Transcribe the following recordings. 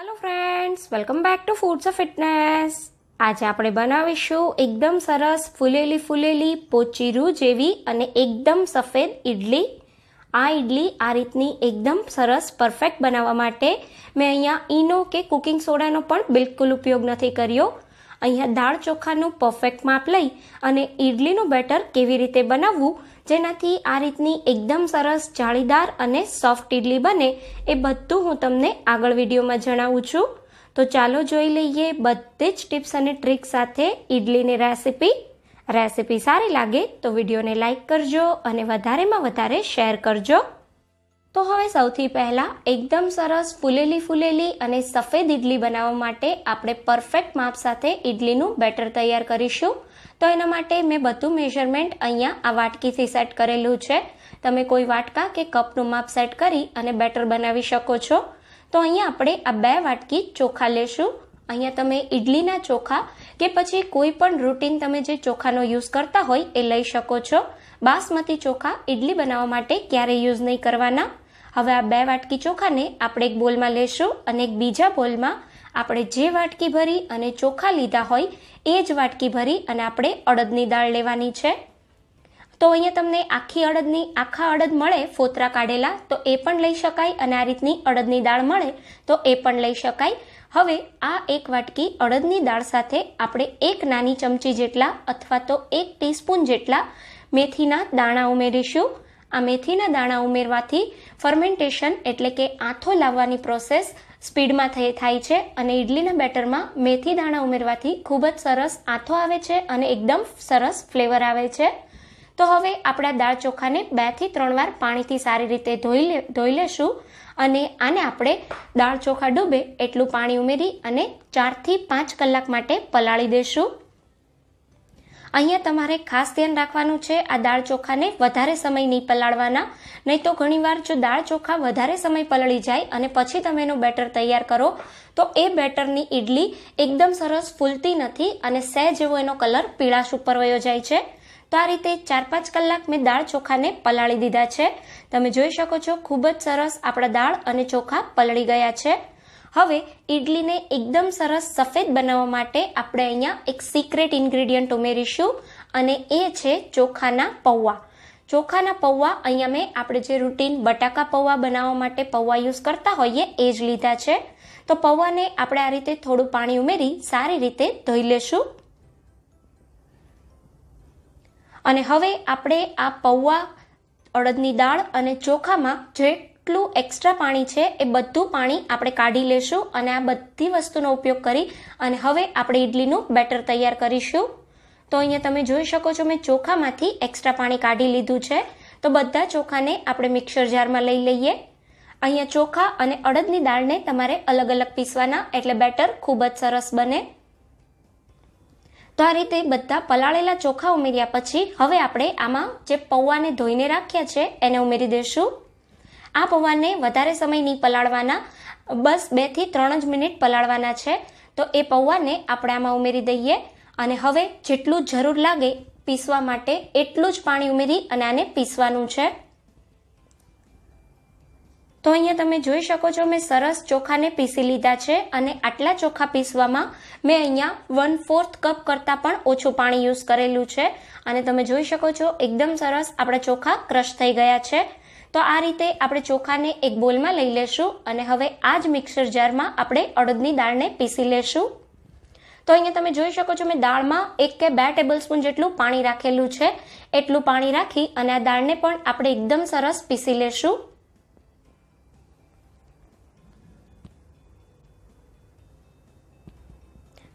hello friends welcome back to Foods of Fitness આજે આપણે બનાવીશું એકદમ સરસ ફૂલેલી ફૂલેલી પોચીરું જેવી અને એકદમ સફેદ ઇડલી આ ઇડલી આ રીતની એકદમ સરસ પરફેક્ટ બનાવવા માટે મેં અહીંયા ઈનો કે કુકિંગ સોડાનો પણ બિલકુલ ઉપયોગ નથી કર્યો અહીંયા દાળ ચોખાનું પરફેક્ટ માપ લઈ અને ઇડલીનું બેટર કેવી રીતે બનાવવું જેનાથી આ રીતની એકદમ સરસ જાળીદાર અને સોફ્ટ ઇડલી બને એ બધું હું તમને આગળ વિડીયોમાં જણાવું છું તો ચાલો જોઈ લઈએ બધી જ ટિપ્સ અને ટ્રીક સાથે ઇડલીની રેસીપી રેસીપી સારી લાગે તો વિડીયોને લાઇક કરજો અને વધારેમાં વધારે શેર કરજો તો હવે સૌથી પહેલાં એકદમ સરસ ફૂલેલી ફૂલેલી અને સફેદ ઇડલી બનાવવા માટે આપણે પરફેક્ટ માપ સાથે ઇડલીનું બેટર તૈયાર કરીશું તો એના માટે મેં બધું મેઝરમેન્ટ અહીંયા આ વાટકીથી સેટ કરેલું છે તમે કોઈ વાટકા કે કપનું માપ સેટ કરી અને બેટર બનાવી શકો છો તો અહીંયા આપણે આ બે વાટકી ચોખા લેશું અહીંયા તમે ઇડલીના ચોખા કે પછી કોઈ પણ રૂટીન તમે જે ચોખાનો યુઝ કરતા હોય એ લઈ શકો છો બાસમતી ચોખા ઇડલી બનાવવા માટે ક્યારેય યુઝ નહીં કરવાના હવે આ બે વાટકી ચોખાને આપણે એક બોલમાં લેશું અને એક બીજા બોલમાં આપણે જે વાટકી ભરી અને ચોખા લીધા હોય એ જ વાટકી ભરી અને આપણે અડદની દાળ લેવાની છે તો અહીંયા તમને આખી અડદની આખા અડદ મળે ફોતરા કાઢેલા તો એ પણ લઈ શકાય અને આ રીતની અડદની દાળ મળે તો એ પણ લઈ શકાય હવે આ એક વાટકી અડદની દાળ સાથે આપણે એક નાની ચમચી જેટલા અથવા તો એક ટીસ્પૂન જેટલા મેથીના દાણા ઉમેરીશું આ મેથીના દાણા ઉમેરવાથી ફર્મેન્ટેશન એટલે કે આથો લાવવાની પ્રોસેસ સ્પીડમાં થઈ થાય છે અને ઇડલીના બેટરમાં મેથી દાણા ઉમેરવાથી ખૂબ જ સરસ આથો આવે છે અને એકદમ સરસ ફ્લેવર આવે છે તો હવે આપણા દાળ ચોખાને બેથી ત્રણ વાર પાણીથી સારી રીતે ધોઈ લે ધોઈ લેશું અને આને આપણે દાળ ચોખા ડૂબે એટલું પાણી ઉમેરી અને ચારથી પાંચ કલાક માટે પલાળી દેશું અહીંયા તમારે ખાસ ધ્યાન રાખવાનું છે આ દાળ ચોખાને વધારે સમય નહીં પલાળવાના નહીં તો ઘણીવાર જો દાળ ચોખા વધારે સમય પલળી જાય અને પછી તમે એનું બેટર તૈયાર કરો તો એ બેટરની ઈડલી એકદમ સરસ ફૂલતી નથી અને સહેજ જેવો એનો કલર પીળાશ ઉપર વયો જાય છે તો આ રીતે ચાર પાંચ કલાક મેં દાળ ચોખાને પલાળી દીધા છે તમે જોઈ શકો છો ખૂબ જ સરસ આપણા દાળ અને ચોખા પલળી ગયા છે હવે ઇડલીને એકદમ સરસ સફેદ બનાવવા માટે આપણે અહીંયા એક સિક્રેટ ઇન્ગ્રેડિયન્ટ ઉમેરીશું અને એ છે ચોખાના પૌવા ચોખાના પૌવા અહીંયા મેં આપણે જે રૂટીન બટાકા પૌવા બનાવવા માટે પૌવા યુઝ કરતા હોઈએ એ જ લીધા છે તો પૌવાને આપણે આ રીતે થોડું પાણી ઉમેરી સારી રીતે ધોઈ લેશું અને હવે આપણે આ પૌવા અડદની દાળ અને ચોખામાં જે જેટલું એક્સ્ટ્રા પાણી છે એ બધું પાણી આપણે કાઢી લેશું અને આ બધી વસ્તુનો ઉપયોગ કરી અને હવે આપણે ઇડલીનું બેટર તૈયાર કરીશું તો અહીંયા તમે જોઈ શકો છો મેં ચોખામાંથી એક્સ્ટ્રા પાણી કાઢી લીધું છે તો બધા ચોખાને આપણે મિક્સર જારમાં લઈ લઈએ અહીંયા ચોખા અને અડદની દાળને તમારે અલગ અલગ પીસવાના એટલે બેટર ખૂબ જ સરસ બને તો આ રીતે બધા પલાળેલા ચોખા ઉમેર્યા પછી હવે આપણે આમાં જે પૌવાને ધોઈને રાખ્યા છે એને ઉમેરી દઈશું આ પૌવાને વધારે સમય નહીં પલાળવાના બસ બેથી ત્રણ જ મિનિટ પલાળવાના છે તો એ પૌવાને આપણે આમાં ઉમેરી દઈએ અને હવે જેટલું જરૂર લાગે પીસવા માટે એટલું જ પાણી ઉમેરી અને આને પીસવાનું છે તો અહીંયા તમે જોઈ શકો છો મેં સરસ ચોખાને પીસી લીધા છે અને આટલા ચોખા પીસવામાં મેં અહીંયા વન ફોર્થ કપ કરતાં પણ ઓછું પાણી યુઝ કરેલું છે અને તમે જોઈ શકો છો એકદમ સરસ આપણા ચોખા ક્રશ થઈ ગયા છે તો આ રીતે આપણે ચોખાને એક બોલમાં લઈ લેશું અને હવે આ જ મિક્સર જારમાં આપણે અડદની દાળને પીસી લેશું તો અહીંયા તમે જોઈ શકો છો મેં દાળમાં એક કે બે ટેબલ સ્પૂન જેટલું પાણી રાખેલું છે એટલું પાણી રાખી અને આ દાળને પણ આપણે એકદમ સરસ પીસી લેશું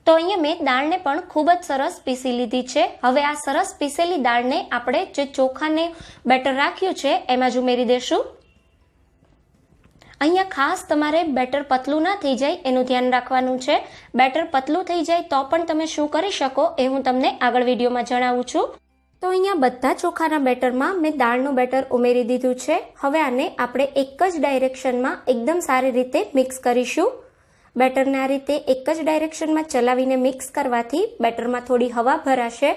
તો અહીંયા મેં દાળને પણ ખૂબ જ સરસ પીસી લીધી છે હવે આ સરસ પીસેલી દાળને આપણે જે ચોખાને બેટર રાખ્યું છે એમાં જ ઉમેરી દેશું અહીંયા ખાસ તમારે બેટર પતલું ના થઈ જાય એનું ધ્યાન રાખવાનું છે બેટર પતલું થઈ જાય તો પણ તમે શું કરી શકો એ હું તમને આગળ વિડીયોમાં જણાવું છું તો અહીંયા બધા ચોખાના બેટરમાં મેં દાળનું બેટર ઉમેરી દીધું છે હવે આને આપણે એક જ ડાયરેક્શનમાં એકદમ સારી રીતે મિક્સ કરીશું બેટરને આ રીતે એક જ ડાયરેક્શનમાં ચલાવીને મિક્સ કરવાથી બેટરમાં થોડી હવા ભરાશે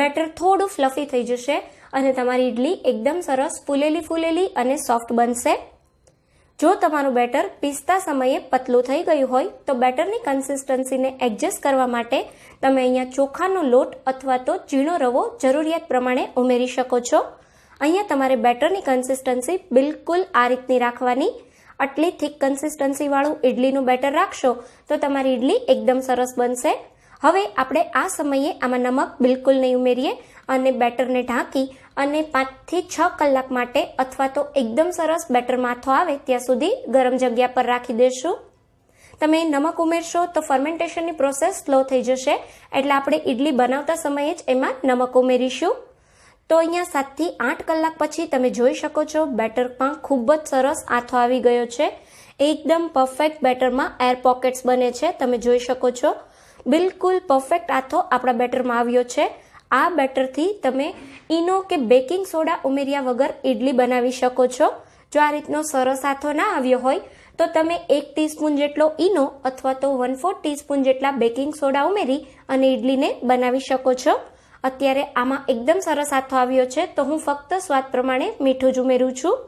બેટર થોડું ફ્લફી થઈ જશે અને તમારી ઇડલી એકદમ સરસ ફૂલેલી ફૂલેલી અને સોફ્ટ બનશે જો તમારું બેટર પીસતા સમયે પતલું થઈ ગયું હોય તો બેટરની કન્સિસ્ટન્સીને એડજસ્ટ કરવા માટે તમે અહીંયા ચોખાનો લોટ અથવા તો ઝીણો રવો જરૂરિયાત પ્રમાણે ઉમેરી શકો છો અહીંયા તમારે બેટરની કન્સિસ્ટન્સી બિલકુલ આ રીતની રાખવાની આટલી થીક કન્સિસ્ટન્સીવાળું ઇડલીનું બેટર રાખશો તો તમારી ઇડલી એકદમ સરસ બનશે હવે આપણે આ સમયે આમાં નમક બિલકુલ નહીં ઉમેરીએ અને બેટરને ઢાંકી અને પાંચથી છ કલાક માટે અથવા તો એકદમ સરસ બેટર માથો આવે ત્યાં સુધી ગરમ જગ્યા પર રાખી દેશું તમે નમક ઉમેરશો તો ફર્મેન્ટેશનની પ્રોસેસ સ્લો થઈ જશે એટલે આપણે ઇડલી બનાવતા સમયે જ એમાં નમક ઉમેરીશું તો અહીંયા સાતથી આઠ કલાક પછી તમે જોઈ શકો છો બેટરમાં ખૂબ જ સરસ આથો આવી ગયો છે એકદમ પરફેક્ટ બેટરમાં એર પોકેટ્સ બને છે તમે જોઈ શકો છો બિલકુલ પરફેક્ટ આથો આપણા બેટરમાં આવ્યો છે આ બેટરથી તમે ઇનો કે બેકિંગ સોડા ઉમેર્યા વગર ઇડલી બનાવી શકો છો જો આ રીતનો સરસ આથો ના આવ્યો હોય તો તમે એક ટીસ્પૂન જેટલો ઈનો અથવા તો વન ફોર્થ ટીસ્પૂન જેટલા બેકિંગ સોડા ઉમેરી અને ઇડલીને બનાવી શકો છો અત્યારે આમાં એકદમ સરસ હાથો આવ્યો છે તો હું ફક્ત સ્વાદ પ્રમાણે મીઠું જ ઉમેરું છું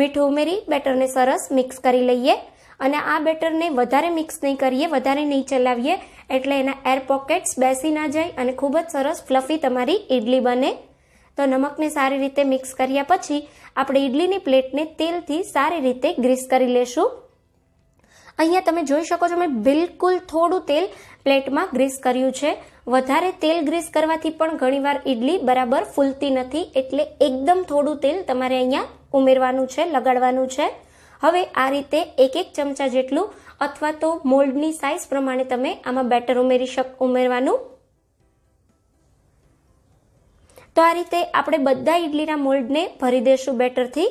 મીઠું ઉમેરી બેટરને સરસ મિક્સ કરી લઈએ અને આ બેટરને વધારે મિક્સ નહીં કરીએ વધારે નહીં ચલાવીએ એટલે એના એર પોકેટ્સ બેસી ના જાય અને ખૂબ જ સરસ ફ્લફી તમારી ઇડલી બને તો નમકને સારી રીતે મિક્સ કર્યા પછી આપણે ઇડલીની પ્લેટને તેલથી સારી રીતે ગ્રીસ કરી લેશું અહીંયા તમે જોઈ શકો છો મેં બિલકુલ થોડું તેલ પ્લેટમાં ગ્રીસ કર્યું છે વધારે તેલ ગ્રીસ કરવાથી પણ ઘણીવાર ઈડલી બરાબર ફૂલતી નથી એટલે એકદમ થોડું તેલ તમારે અહીંયા ઉમેરવાનું છે લગાડવાનું છે હવે આ રીતે એક એક ચમચા જેટલું અથવા તો મોલ્ડની સાઇઝ પ્રમાણે તમે આમાં બેટર ઉમેરી શક ઉમેરવાનું તો આ રીતે આપણે બધા ઈડલીના મોલ્ડને ભરી દઈશું બેટરથી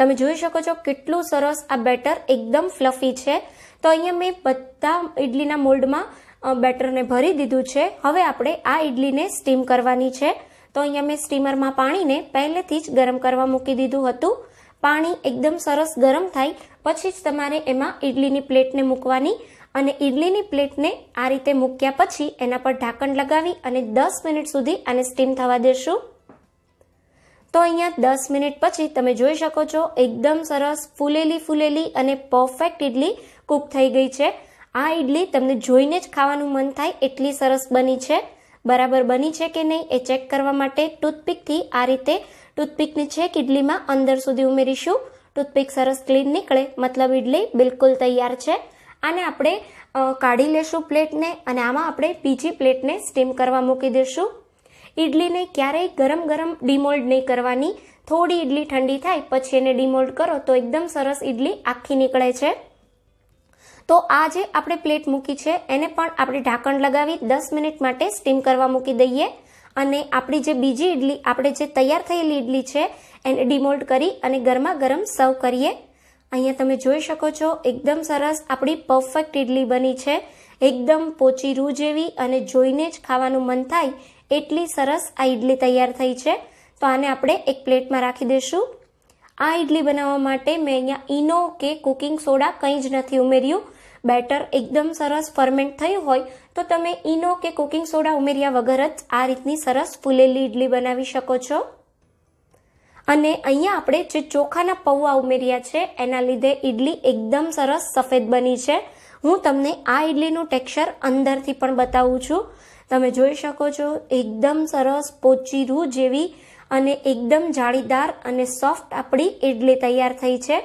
તમે જોઈ શકો છો કેટલું સરસ આ બેટર એકદમ ફ્લફી છે તો અહીંયા મેં બધા ઇડલીના મોલ્ડમાં બેટરને ભરી દીધું છે હવે આપણે આ ઇડલીને સ્ટીમ કરવાની છે તો અહીંયા મેં સ્ટીમરમાં પાણીને પહેલેથી જ ગરમ કરવા મૂકી દીધું હતું પાણી એકદમ સરસ ગરમ થાય પછી જ તમારે એમાં ઇડલીની પ્લેટને મૂકવાની અને ઇડલીની પ્લેટને આ રીતે મૂક્યા પછી એના પર ઢાંકણ લગાવી અને દસ મિનિટ સુધી આને સ્ટીમ થવા દેશું તો અહીંયા દસ મિનિટ પછી તમે જોઈ શકો છો એકદમ સરસ ફૂલેલી ફૂલેલી અને પરફેક્ટ ઇડલી કૂક થઈ ગઈ છે આ ઇડલી તમને જોઈને જ ખાવાનું મન થાય એટલી સરસ બની છે બરાબર બની છે કે નહીં એ ચેક કરવા માટે ટૂથપીકથી આ રીતે ટૂથપીકની છેક ઇડલીમાં અંદર સુધી ઉમેરીશું ટૂથપીક સરસ ક્લીન નીકળે મતલબ ઇડલી બિલકુલ તૈયાર છે આને આપણે કાઢી લેશું પ્લેટને અને આમાં આપણે બીજી પ્લેટને સ્ટીમ કરવા મૂકી દઈશું ઇડલીને ક્યારેય ગરમ ગરમ ડિમોલ્ડ નહીં કરવાની થોડી ઇડલી ઠંડી થાય પછી એને ડિમોલ્ડ કરો તો એકદમ સરસ ઇડલી આખી નીકળે છે તો આ જે આપણે પ્લેટ મૂકી છે એને પણ આપણે ઢાંકણ લગાવી દસ મિનિટ માટે સ્ટીમ કરવા મૂકી દઈએ અને આપણી જે બીજી ઇડલી આપણે જે તૈયાર થયેલી ઇડલી છે એને ડિમોલ્ડ કરી અને ગરમા ગરમ સર્વ કરીએ અહીંયા તમે જોઈ શકો છો એકદમ સરસ આપણી પરફેક્ટ ઇડલી બની છે એકદમ પોચી રૂ જેવી અને જોઈને જ ખાવાનું મન થાય એટલી સરસ આ ઇડલી તૈયાર થઈ છે તો આને આપણે એક પ્લેટમાં રાખી દઈશું આ ઇડલી બનાવવા માટે મેં અહીંયા ઈનો કે કુકિંગ સોડા કંઈ જ નથી ઉમેર્યું બેટર એકદમ સરસ ફરમેન્ટ થયું હોય તો તમે ઈનો કે કુકિંગ સોડા ઉમેર્યા વગર જ આ રીતની સરસ ફૂલેલી ઇડલી બનાવી શકો છો અને અહીંયા આપણે જે ચોખાના પૌવા ઉમેર્યા છે એના લીધે ઇડલી એકદમ સરસ સફેદ બની છે હું તમને આ ઇડલીનું ટેક્સચર અંદરથી પણ બતાવું છું તમે જોઈ શકો છો એકદમ સરસ પોચી રૂ જેવી અને એકદમ જાળીદાર અને સોફ્ટ આપણી ઇડલી તૈયાર થઈ છે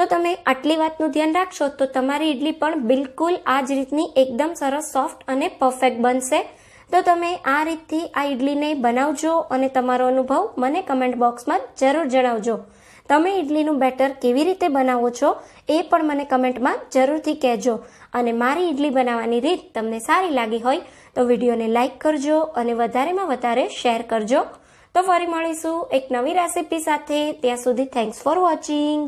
તો તમે આટલી વાતનું ધ્યાન રાખશો તો તમારી ઇડલી પણ બિલકુલ આ જ રીતની એકદમ સરસ સોફ્ટ અને પરફેક્ટ બનશે તો તમે આ રીતથી આ ઇડલીને બનાવજો અને તમારો અનુભવ મને કમેન્ટ બોક્સમાં જરૂર જણાવજો તમે ઇડલીનું બેટર કેવી રીતે બનાવો છો એ પણ મને કમેન્ટમાં જરૂરથી કહેજો અને મારી ઇડલી બનાવવાની રીત તમને સારી લાગી હોય તો વિડીયોને લાઇક કરજો અને વધારેમાં વધારે શેર કરજો તો ફરી મળીશું એક નવી રેસીપી સાથે ત્યાં સુધી થેન્ક્સ ફોર વોચિંગ